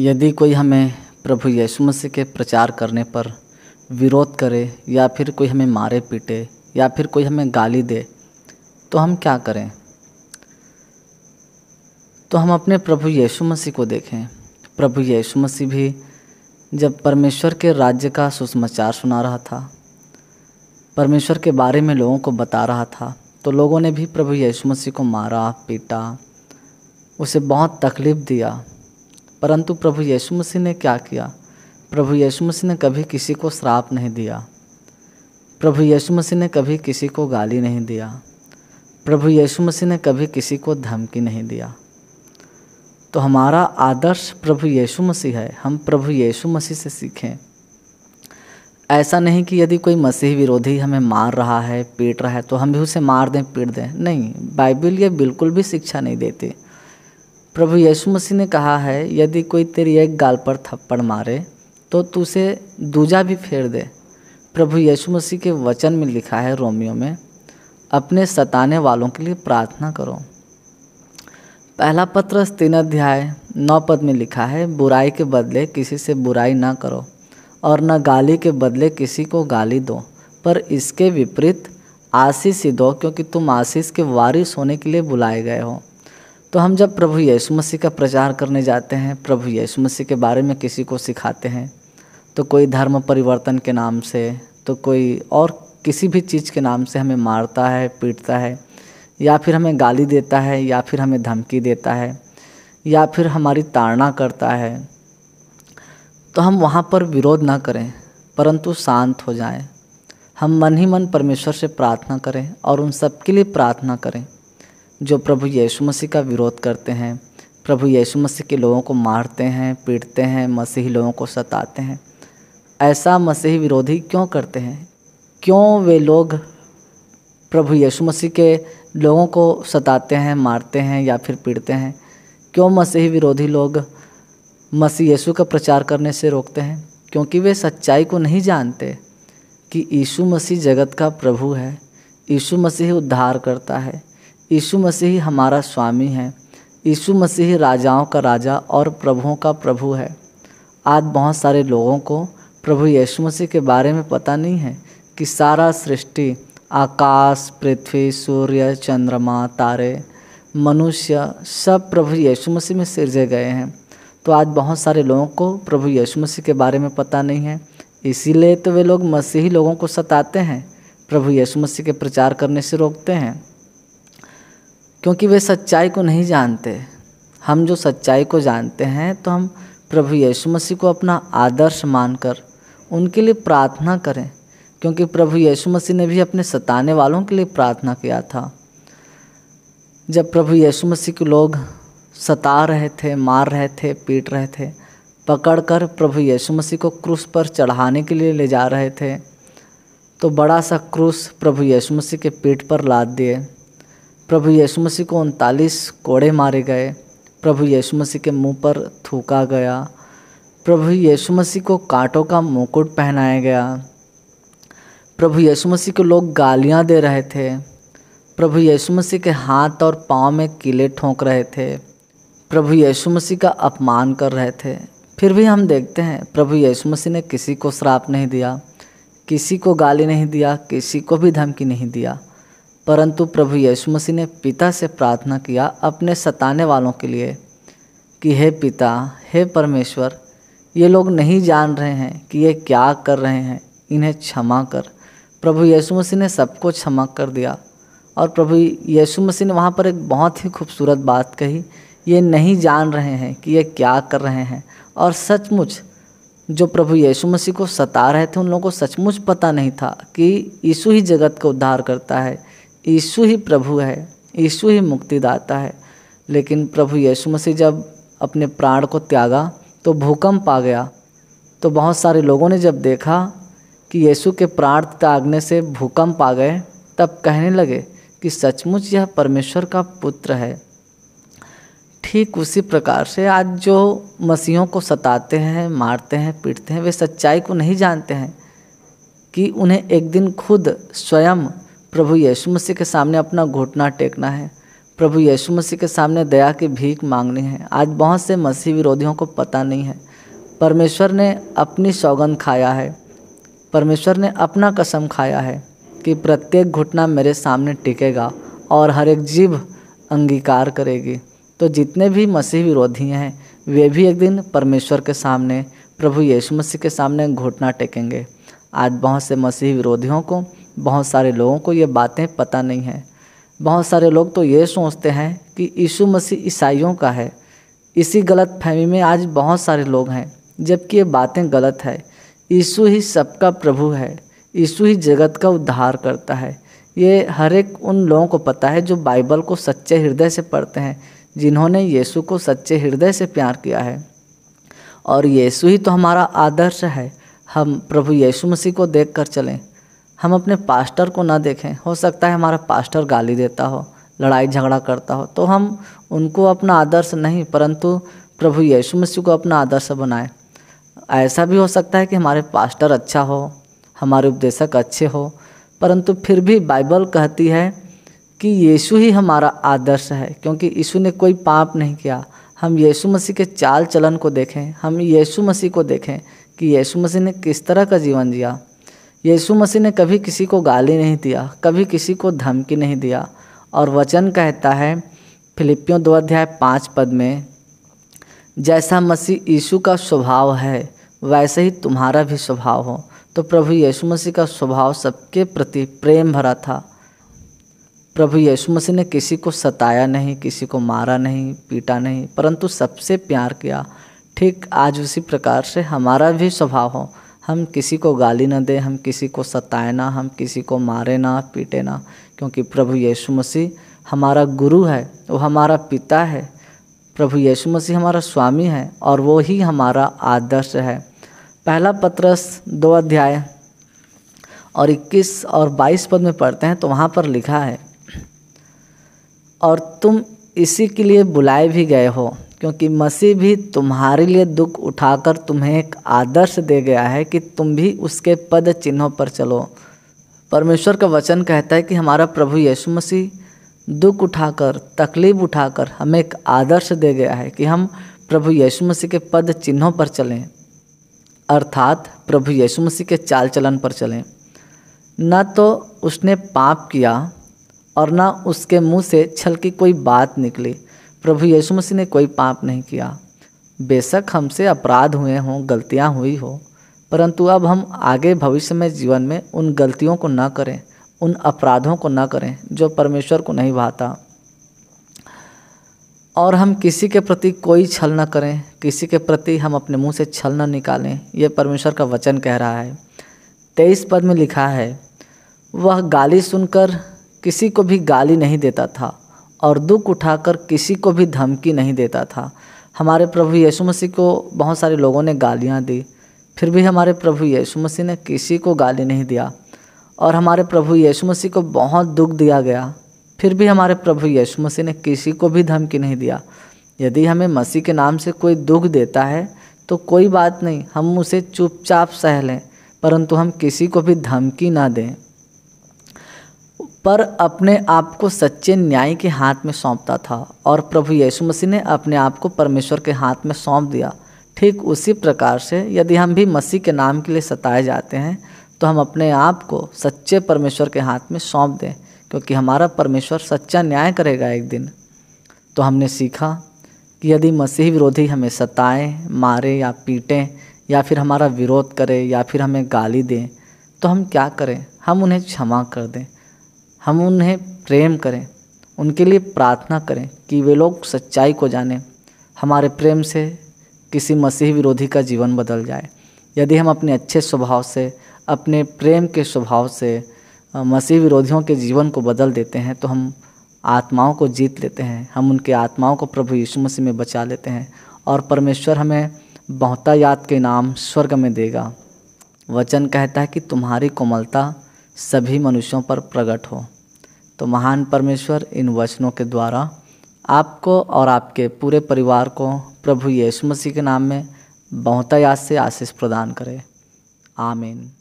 यदि कोई हमें प्रभु यीशु मसीह के प्रचार करने पर विरोध करे या फिर कोई हमें मारे पीटे या फिर कोई हमें गाली दे तो हम क्या करें तो हम अपने प्रभु यीशु मसीह को देखें प्रभु यीशु मसीह भी जब परमेश्वर के राज्य का सुसमाचार सुना रहा था परमेश्वर के बारे में लोगों को बता रहा था तो लोगों ने भी प्रभु यीशु मसीह को मारा पीटा उसे बहुत तकलीफ़ दिया परंतु प्रभु यीशु मसीह ने क्या किया प्रभु यीशु मसीह ने कभी किसी को श्राप नहीं दिया प्रभु यीशु मसीह ने कभी किसी को गाली नहीं दिया प्रभु यीशु मसीह ने कभी किसी को धमकी नहीं दिया तो हमारा आदर्श प्रभु यीशु मसीह है हम प्रभु यीशु मसीह से सीखें ऐसा नहीं कि यदि कोई मसीह विरोधी हमें मार रहा है पीट रहा है तो हम भी उसे मार दें पीट दें नहीं बाइबल ये बिल्कुल भी शिक्षा नहीं देती प्रभु यीशु मसीह ने कहा है यदि कोई तेरी एक गाल पर थप्पड़ मारे तो तू उसे दूजा भी फेर दे प्रभु यीशु मसीह के वचन में लिखा है रोमियो में अपने सताने वालों के लिए प्रार्थना करो पहला पत्र तीन अध्याय नौ पद में लिखा है बुराई के बदले किसी से बुराई ना करो और न गाली के बदले किसी को गाली दो पर इसके विपरीत आशीष ही दो क्योंकि तुम आशीष के वारिस होने के लिए बुलाए गए हो तो हम जब प्रभु यीशु मसीह का प्रचार करने जाते हैं प्रभु यीशु मसीह के बारे में किसी को सिखाते हैं तो कोई धर्म परिवर्तन के नाम से तो कोई और किसी भी चीज़ के नाम से हमें मारता है पीटता है या फिर हमें गाली देता है या फिर हमें धमकी देता है या फिर हमारी ताड़ना करता है तो हम वहाँ पर विरोध ना करें परंतु शांत हो जाएं हम मन ही मन परमेश्वर से प्रार्थना करें और उन सब के लिए प्रार्थना करें जो प्रभु यीशु मसीह का विरोध करते हैं प्रभु यीशु मसीह के लोगों को मारते हैं पीटते हैं मसीही लोगों को सताते हैं ऐसा मसीही विरोधी क्यों करते हैं क्यों वे लोग प्रभु यीशु मसीह के लोगों को सताते हैं मारते हैं या फिर पीटते हैं क्यों मसीही विरोधी लोग मसीह यीशु का प्रचार करने से रोकते हैं क्योंकि वे सच्चाई को नहीं जानते कि यीशु मसीह जगत का प्रभु है यीशु मसीह उद्धार करता है यीशु मसीह हमारा स्वामी है यीशु मसीह राजाओं का राजा और प्रभुओं का प्रभु है आज बहुत सारे लोगों को प्रभु यीशु मसीह के बारे में पता नहीं है कि सारा सृष्टि आकाश पृथ्वी सूर्य चंद्रमा तारे मनुष्य सब प्रभु यीशु मसीह में सिरजे गए हैं तो आज बहुत सारे लोगों को प्रभु यीशु मसीह के बारे में पता नहीं है इसीलिए तो वे लोग मसीही लोगों को सताते हैं प्रभु यीशु मसीह के प्रचार करने से रोकते हैं क्योंकि वे सच्चाई को नहीं जानते हम जो सच्चाई को जानते हैं तो हम प्रभु यीशु मसीह को अपना आदर्श मानकर उनके लिए प्रार्थना करें क्योंकि प्रभु यीशु मसीह ने भी अपने सताने वालों के लिए प्रार्थना किया था जब प्रभु यीशु मसीह के लोग सता रहे थे मार रहे थे पीट रहे थे पकड़कर प्रभु यीशु मसीह को क्रूस पर चढ़ाने के लिए ले जा रहे थे तो बड़ा सा क्रूस प्रभु यीशु मसीह के पीठ पर लाद दिए प्रभु यीशु मसीह को उनतालीस कोड़े मारे गए प्रभु यीशु मसीह के मुंह पर थूका गया प्रभु यीशु मसीह को कांटों का मुकुट पहनाया गया प्रभु यीशु मसीह को लोग गालियां दे रहे थे प्रभु यीशु मसीह के हाथ और पाँव में कीले ठोंक रहे थे प्रभु यीशु मसीह का अपमान कर रहे थे फिर भी हम देखते हैं प्रभु यीशु मसीह ने किसी को श्राप नहीं दिया किसी को गाली नहीं दिया किसी को भी धमकी नहीं दिया परंतु प्रभु यीशु मसीह ने पिता से प्रार्थना किया अपने सताने वालों के लिए कि हे पिता हे परमेश्वर ये लोग नहीं जान रहे हैं कि ये क्या कर रहे हैं इन्हें क्षमा कर प्रभु यीशु मसीह ने सबको क्षमा कर दिया और प्रभु यीशु मसीह ने वहाँ पर एक बहुत ही खूबसूरत बात कही ये नहीं जान रहे हैं कि ये क्या कर रहे हैं और सचमुच जो प्रभु यीशु मसीह को सता रहे थे उन लोगों को सचमुच पता नहीं था कि यीशु ही जगत का उद्धार करता है यीशु ही प्रभु है यीशु ही मुक्तिदाता है लेकिन प्रभु यीशु मसीह जब अपने प्राण को त्यागा तो भूकंप आ गया तो बहुत सारे लोगों ने जब देखा कि यीशु के प्राण त्यागने से भूकंप आ गए तब कहने लगे कि सचमुच यह परमेश्वर का पुत्र है ठीक उसी प्रकार से आज जो मसीहों को सताते हैं मारते हैं पीटते हैं वे सच्चाई को नहीं जानते हैं कि उन्हें एक दिन खुद स्वयं प्रभु यीशु मसीह के सामने अपना घुटना टेकना है प्रभु यीशु मसीह के सामने दया की भीख मांगनी है आज बहुत से मसीह विरोधियों को पता नहीं है परमेश्वर ने अपनी सौगंध खाया है परमेश्वर ने अपना कसम खाया है कि प्रत्येक घुटना मेरे सामने टिकेगा और हर एक जीव अंगीकार करेगी तो जितने भी मसीह विरोधी हैं वे भी एक दिन परमेश्वर के सामने प्रभु यीशु मसीह के सामने घुटना टेकेंगे आज बहुत से मसीह विरोधियों को बहुत सारे लोगों को ये बातें पता नहीं हैं बहुत सारे लोग तो ये सोचते हैं कि यीशु मसीह ईसाइयों का है इसी गलत फहमी में आज बहुत सारे लोग हैं जबकि ये बातें गलत है यीशु ही सबका प्रभु है यीशु ही जगत का उद्धार करता है ये हर एक उन लोगों को पता है जो बाइबल को सच्चे हृदय से पढ़ते हैं जिन्होंने यीशु को सच्चे हृदय से प्यार किया है और यीशु ही तो हमारा आदर्श है हम प्रभु यीशु मसीह को देखकर चलें हम अपने पास्टर को ना देखें हो सकता है हमारा पास्टर गाली देता हो लड़ाई झगड़ा करता हो तो हम उनको अपना आदर्श नहीं परंतु प्रभु यीशु मसीह को अपना आदर्श बनाए ऐसा भी हो सकता है कि हमारे पास्टर अच्छा हो हमारे उपदेशक अच्छे हो परंतु फिर भी बाइबल कहती है कि यीशु ही हमारा आदर्श है क्योंकि यीशु ने कोई पाप नहीं किया हम यीशु मसीह के चाल चलन को देखें हम यीशु मसीह को देखें कि यीशु मसीह ने किस तरह का जीवन जिया यीशु मसीह ने कभी किसी को गाली नहीं दिया कभी किसी को धमकी नहीं दिया और वचन कहता है फिलिपियों दो अध्याय पाँच पद में जैसा मसीह यीशु का स्वभाव है वैसे ही तुम्हारा भी स्वभाव हो तो प्रभु यीशु मसीह का स्वभाव सबके प्रति प्रेम भरा था प्रभु यीशु मसीह ने किसी को सताया नहीं किसी को मारा नहीं पीटा नहीं परंतु सबसे प्यार किया ठीक आज उसी प्रकार से हमारा भी स्वभाव हो हम किसी को गाली ना दें हम किसी को सताए ना हम किसी को मारे ना पीटे ना क्योंकि प्रभु यीशु मसीह हमारा गुरु है वो हमारा पिता है प्रभु यीशु मसीह हमारा स्वामी है और वो ही हमारा आदर्श है पहला पत्रस दो अध्याय और 21 और 22 पद में पढ़ते हैं तो वहाँ पर लिखा है और तुम इसी के लिए बुलाए भी गए हो क्योंकि मसीह भी तुम्हारे लिए दुख उठाकर तुम्हें एक आदर्श दे गया है कि तुम भी उसके पद चिन्हों पर चलो परमेश्वर का वचन कहता है कि हमारा प्रभु यीशु मसीह दुख उठाकर तकलीफ उठाकर हमें एक आदर्श दे गया है कि हम प्रभु यीशु मसीह के पद चिन्हों पर चलें अर्थात प्रभु यीशु मसीह के चाल चलन पर चलें न तो उसने पाप किया और न उसके मुंह से छल की कोई बात निकली प्रभु यीशु मसीह ने कोई पाप नहीं किया बेशक हमसे अपराध हुए हों गलतियाँ हुई हो परंतु अब हम आगे भविष्य में जीवन में उन गलतियों को ना करें उन अपराधों को ना करें जो परमेश्वर को नहीं भाता और हम किसी के प्रति कोई छल न करें किसी के प्रति हम अपने मुंह से छल न निकालें यह परमेश्वर का वचन कह रहा है तेईस पद में लिखा है वह गाली सुनकर किसी को भी गाली नहीं देता था और दुख उठाकर किसी को भी धमकी नहीं देता था हमारे प्रभु यीशु मसीह को बहुत सारे लोगों ने गालियाँ दी फिर भी हमारे प्रभु यीशु मसीह ने किसी को गाली नहीं दिया और हमारे प्रभु यीशु मसीह को बहुत दुख दिया गया फिर भी हमारे प्रभु यीशु मसीह ने किसी को भी धमकी नहीं दिया यदि हमें मसीह के नाम से कोई दुख देता है तो कोई बात नहीं हम उसे चुपचाप सह लें परंतु हम किसी को भी धमकी ना दें पर अपने आप को सच्चे न्याय के हाथ में सौंपता था और प्रभु यीशु मसीह ने अपने आप को परमेश्वर के हाथ में सौंप दिया ठीक उसी प्रकार से यदि हम भी मसीह के नाम के लिए सताए जाते हैं तो हम अपने आप को सच्चे परमेश्वर के हाथ में सौंप दें क्योंकि हमारा परमेश्वर सच्चा न्याय करेगा एक दिन तो हमने सीखा कि यदि मसीह विरोधी हमें सताएं मारें या पीटें या फिर हमारा विरोध करें या फिर हमें गाली दें तो हम क्या करें हम उन्हें क्षमा कर दें हम उन्हें प्रेम करें उनके लिए प्रार्थना करें कि वे लोग सच्चाई को जानें हमारे प्रेम से किसी मसीह विरोधी का जीवन बदल जाए यदि हम अपने अच्छे स्वभाव से अपने प्रेम के स्वभाव से मसीह विरोधियों के जीवन को बदल देते हैं तो हम आत्माओं को जीत लेते हैं हम उनके आत्माओं को प्रभु यीशु मसीह में बचा लेते हैं और परमेश्वर हमें बहुतायात के नाम स्वर्ग में देगा वचन कहता है कि तुम्हारी कोमलता सभी मनुष्यों पर प्रकट हो तो महान परमेश्वर इन वचनों के द्वारा आपको और आपके पूरे परिवार को प्रभु यीशु मसीह के नाम में बहुतायात से आशीष प्रदान करे आमीन